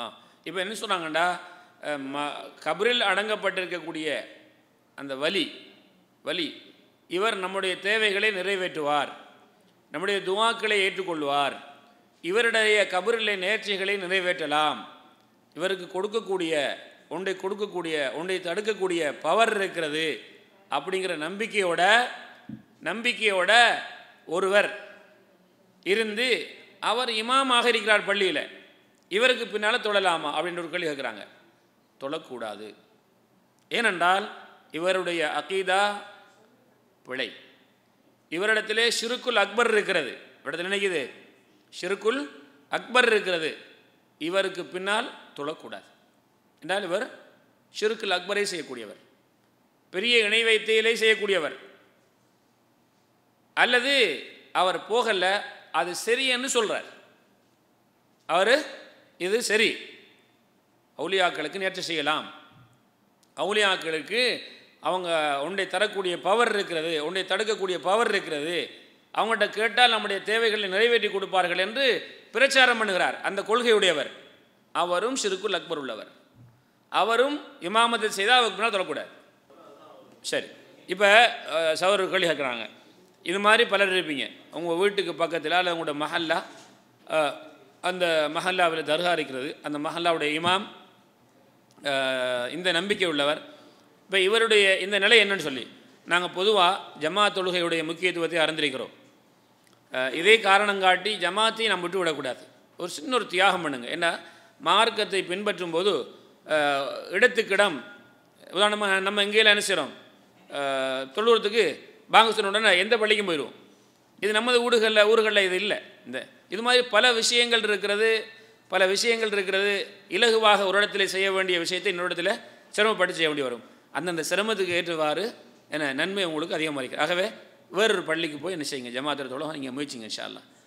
ஆ இப்போ என்ன சொன்னாங்கண்டா ம கபரில் அடங்கப்பட்டிருக்கக்கூடிய அந்த வலி வலி இவர் நம்முடைய தேவைகளை நிறைவேற்றுவார் நம்முடைய துவாக்களை ஏற்றுக்கொள்வார் இவருடைய கபரிலே நேர்ச்சிகளை நிறைவேற்றலாம் இவருக்கு கொடுக்கக்கூடிய ஒன்றை கொடுக்கக்கூடிய ஒன்றை தடுக்கக்கூடிய பவர் இருக்கிறது அப்படிங்கிற நம்பிக்கையோட நம்பிக்கையோட ஒருவர் இருந்து அவர் இமாமாக இருக்கிறார் பள்ளியில் இவருக்கு பின்னால் தொழலாமா அப்படின்ற ஒரு கேள்வி கேட்குறாங்க தொழக்கூடாது ஏனென்றால் இவருடைய அகீதா பிழை இவரிடத்திலே ஷிருக்குல் அக்பர் இருக்கிறது இவரிடத்தில் நினைக்குது ஷிருக்குல் அக்பர் இருக்கிறது இவருக்கு பின்னால் தொழக்கூடாது என்றால் இவர் ஷிருக்குல் அக்பரை செய்யக்கூடியவர் பெரிய இணை வைத்தியலை செய்யக்கூடியவர் அல்லது அவர் போகல அது சரியன்னு சொல்கிறார் அவர் இது சரி அவுளியாக்களுக்கு நேற்று செய்யலாம் அவுளியாக்களுக்கு அவங்க உன்னை தரக்கூடிய பவர் இருக்கிறது உன்னை தடுக்கக்கூடிய பவர் இருக்கிறது அவங்கள்ட்ட கேட்டால் நம்முடைய தேவைகளை நிறைவேற்றி கொடுப்பார்கள் என்று பிரச்சாரம் பண்ணுகிறார் அந்த கொள்கையுடையவர் அவரும் சிறுக்குள் அக்பர் உள்ளவர் அவரும் இமாமத்தை செய்தால் அவருக்கு பின்னால் சொல்லக்கூடாது சரி இப்போ சவர்கள் கேட்குறாங்க இது மாதிரி பலர் இருப்பீங்க உங்கள் வீட்டுக்கு பக்கத்தில் அல்ல உங்களோட மஹல்லா அந்த மஹல்லாவில் தர்கா இருக்கிறது அந்த மஹல்லாவுடைய இமாம் இந்த நம்பிக்கை உள்ளவர் இப்போ இவருடைய இந்த நிலை என்னன்னு சொல்லி நாங்கள் பொதுவாக ஜமா தொழுகையுடைய முக்கியத்துவத்தை அறிந்திருக்கிறோம் இதே காரணம் காட்டி ஜமாத்தையும் நம்ம விட்டு விடக்கூடாது ஒரு சின்ன ஒரு தியாகம் பண்ணுங்கள் ஏன்னா மார்க்கத்தை பின்பற்றும் போது இடத்துக்கிடம் உதாரணமாக நம்ம எங்கேயும் நினைச்சிடும் தொழுகிறதுக்கு பாங்க சொன்ன உடனே எந்த பள்ளிக்கும் போயிடுவோம் இது நமது ஊடுகளில் ஊர்களில் இது இல்லை இந்த இது மாதிரி பல விஷயங்கள் இருக்கிறது பல விஷயங்கள் இருக்கிறது இலகுவாக ஒரு இடத்துல செய்ய வேண்டிய விஷயத்தை இன்னொரு இடத்துல சிரமப்பட்டு செய்ய வேண்டி வரும் அந்தந்த சிரமத்துக்கு ஏற்றவாறு என்ன நன்மை உங்களுக்கு அதிகமாக இருக்குது ஆகவே வேறொரு பள்ளிக்கு போய் என்ன செய்யுங்க ஜமாத்திரத்தோட நீங்கள் முயற்சிங்க இன்ஷால்லாம்